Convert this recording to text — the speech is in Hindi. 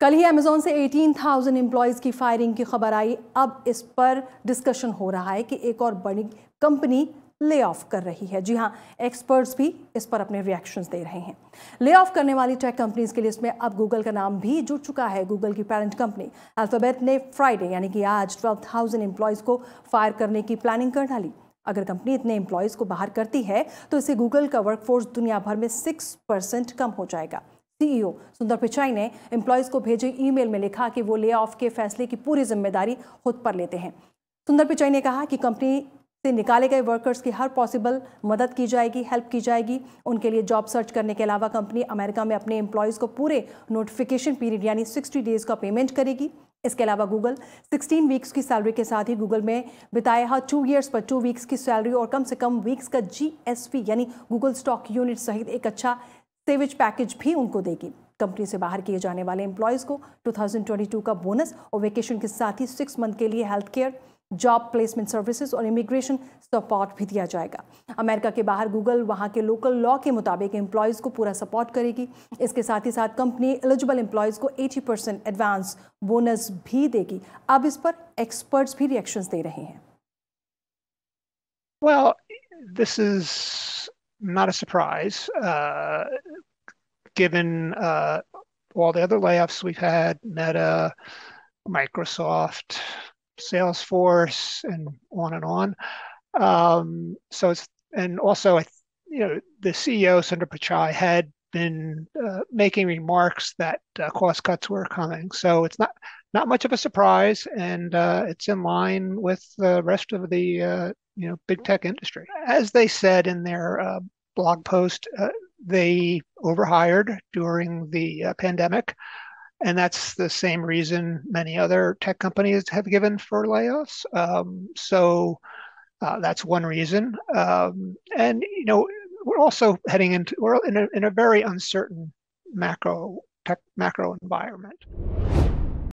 कल ही अमेज़ोन से 18,000 एम्प्लॉयज़ की फायरिंग की खबर आई अब इस पर डिस्कशन हो रहा है कि एक और बड़ी कंपनी ले ऑफ कर रही है जी हाँ एक्सपर्ट्स भी इस पर अपने रिएक्शंस दे रहे हैं ले ऑफ करने वाली टेक कंपनीज के लिस्ट में अब गूगल का नाम भी जुड़ चुका है गूगल की पेरेंट कंपनी अल्फ़ाबेट ने फ्राइडे यानी कि आज 12,000 एम्प्लॉयज़ को फायर करने की प्लानिंग कर डाली अगर कंपनी इतने एम्प्लॉयज़ को बाहर करती है तो इसे गूगल का वर्कफोर्स दुनिया भर में सिक्स परसेंट कम हो जाएगा सीईओ e सुंदर पिचाई ने एम्प्लॉयज़ को भेजे ईमेल में लिखा कि वो ले ऑफ के फैसले की पूरी जिम्मेदारी खुद पर लेते हैं सुंदर पिचाई ने कहा कि कंपनी से निकाले गए वर्कर्स की हर पॉसिबल मदद की जाएगी हेल्प की जाएगी उनके लिए जॉब सर्च करने के अलावा कंपनी अमेरिका में अपने एम्प्लॉयज़ को पूरे नोटिफिकेशन पीरियड यानी सिक्सटी डेज़ का पेमेंट करेगी इसके अलावा गूगल 16 वीक्स की सैलरी के साथ ही गूगल में बिताए हर टू ईयर्स पर टू वीक्स की सैलरी और कम से कम वीक्स का जी यानी गूगल स्टॉक यूनिट सहित एक अच्छा सेविज पैकेज भी उनको देगी कंपनी से बाहर किए जाने वाले एम्प्लॉयज़ को 2022 का बोनस और वेकेशन के साथ ही सिक्स मंथ के लिए health care job placement services और इमिग्रेशन सपोर्ट भी दिया जाएगा अमेरिका के बाहर गूगल वहां के लोकल लॉ के मुताबिक एम्प्लॉयज़ को पूरा सपोर्ट करेगी इसके साथ ही साथ कंपनी एलिजिबल एम्प्लॉयज़ को 80 परसेंट एडवांस बोनस भी देगी अब इस पर एक्सपर्ट्स भी रिएक्शंस दे रहे हैं well, this is not a surprise, uh, given uh, all the other layoffs we've had, Meta, Microsoft, Salesforce, and on and on. Um, so it's and also, you know, the CEO Sundar Pichai had been uh, making remarks that uh, cost cuts were coming. So it's not not much of a surprise, and uh, it's in line with the rest of the uh, you know big tech industry. As they said in their uh, blog post, uh, they overhired during the uh, pandemic, and that's the same reason many other tech companies have given for layoffs. Um, so uh, that's one reason, um, and you know we're also heading into we're in a, in a very uncertain macro tech macro environment.